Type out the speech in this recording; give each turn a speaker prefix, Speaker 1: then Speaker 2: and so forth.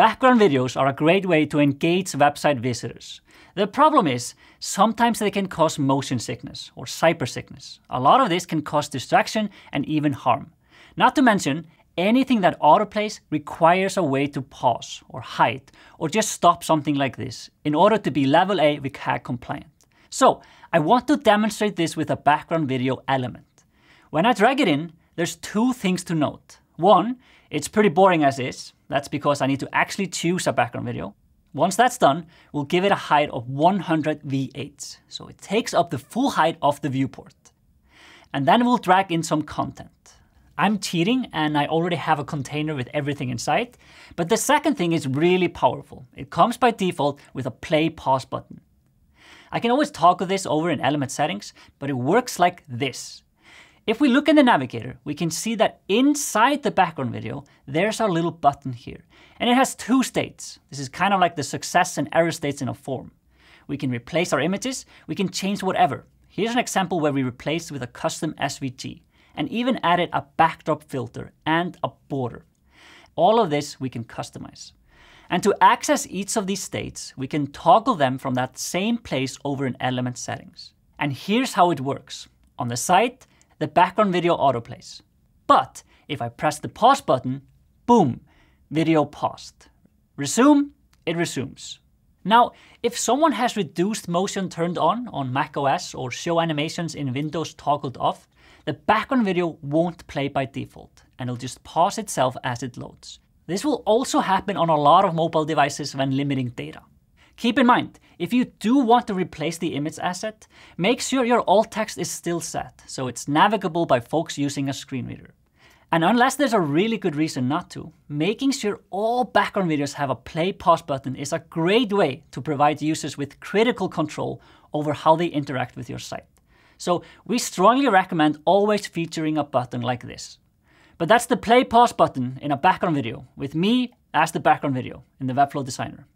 Speaker 1: Background videos are a great way to engage website visitors. The problem is, sometimes they can cause motion sickness or cyber sickness. A lot of this can cause distraction and even harm. Not to mention, anything that autoplays requires a way to pause or hide or just stop something like this in order to be level A WCAG compliant. So I want to demonstrate this with a background video element. When I drag it in, there's two things to note. One, it's pretty boring as is. That's because I need to actually choose a background video. Once that's done, we'll give it a height of 100 V8. So it takes up the full height of the viewport. And then we'll drag in some content. I'm cheating and I already have a container with everything inside. But the second thing is really powerful. It comes by default with a play pause button. I can always toggle this over in element settings, but it works like this. If we look in the navigator, we can see that inside the background video, there's our little button here. And it has two states. This is kind of like the success and error states in a form. We can replace our images, we can change whatever. Here's an example where we replaced with a custom SVG and even added a backdrop filter and a border. All of this we can customize. And to access each of these states, we can toggle them from that same place over in element settings. And here's how it works. On the site, the background video autoplays. But if I press the pause button, boom, video paused. Resume, it resumes. Now, if someone has reduced motion turned on on macOS or show animations in Windows toggled off, the background video won't play by default and it'll just pause itself as it loads. This will also happen on a lot of mobile devices when limiting data. Keep in mind, if you do want to replace the image asset, make sure your alt text is still set, so it's navigable by folks using a screen reader. And unless there's a really good reason not to, making sure all background videos have a play pause button is a great way to provide users with critical control over how they interact with your site. So we strongly recommend always featuring a button like this. But that's the play pause button in a background video with me as the background video in the Webflow Designer.